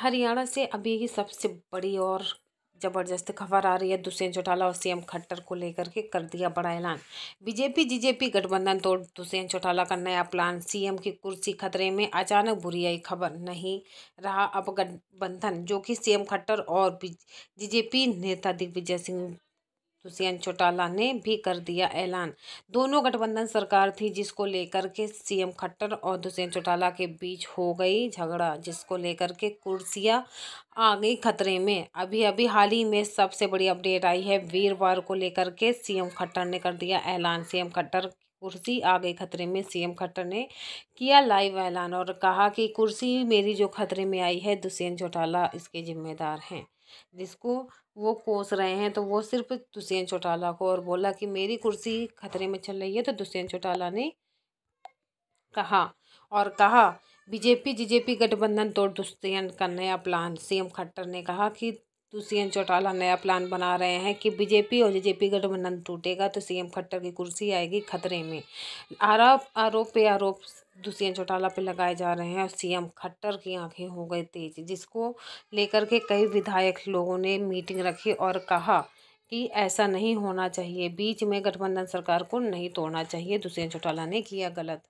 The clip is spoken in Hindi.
हरियाणा से अभी ही सबसे बड़ी और जबरदस्त खबर आ रही है दुष्यंत चौटाला और सीएम खट्टर को लेकर के कर दिया बड़ा ऐलान बीजेपी जीजेपी गठबंधन तोड़ दुष्यंत चौटाला का नया प्लान सीएम की कुर्सी खतरे में अचानक बुरी आई खबर नहीं रहा अब गठबंधन जो कि सीएम खट्टर और जीजेपी नेता दिग्विजय सिंह दुष्यंत चौटाला ने भी कर दिया ऐलान दोनों गठबंधन सरकार थी जिसको लेकर के सीएम खट्टर और दुष्यंत चौटाला के बीच हो गई झगड़ा जिसको लेकर के कुर्सियां आ गई खतरे में अभी अभी हाल ही में सबसे बड़ी अपडेट आई है वीरवार को लेकर के सीएम खट्टर ने कर दिया ऐलान सीएम खट्टर कुर्सी आ गई खतरे में सीएम खट्टर ने किया लाइव ऐलान और कहा कि कुर्सी मेरी जो खतरे में आई है दुष्यंत चौटाला इसके जिम्मेदार हैं जिसको वो कोस रहे हैं तो वो सिर्फ दुष्यंत चौटाला को और बोला कि मेरी कुर्सी खतरे में चल रही है तो दुष्यंत चौटाला ने कहा और कहा बीजेपी जीजेपी गठबंधन तोड़ दुष्यंत का नया प्लान सीएम खट्टर ने कहा कि दुष्यंत चौटाला नया प्लान बना रहे हैं कि बीजेपी और जेजेपी गठबंधन टूटेगा तो सीएम खट्टर की कुर्सी आएगी खतरे में आरोप आरोप पे आरोप दूसियाँ चौटाला पे लगाए जा रहे हैं और सीएम खट्टर की आंखें हो गई तेज जिसको लेकर के कई विधायक लोगों ने मीटिंग रखी और कहा कि ऐसा नहीं होना चाहिए बीच में गठबंधन सरकार को नहीं तोड़ना चाहिए दूसियाँ चौटाला ने किया गलत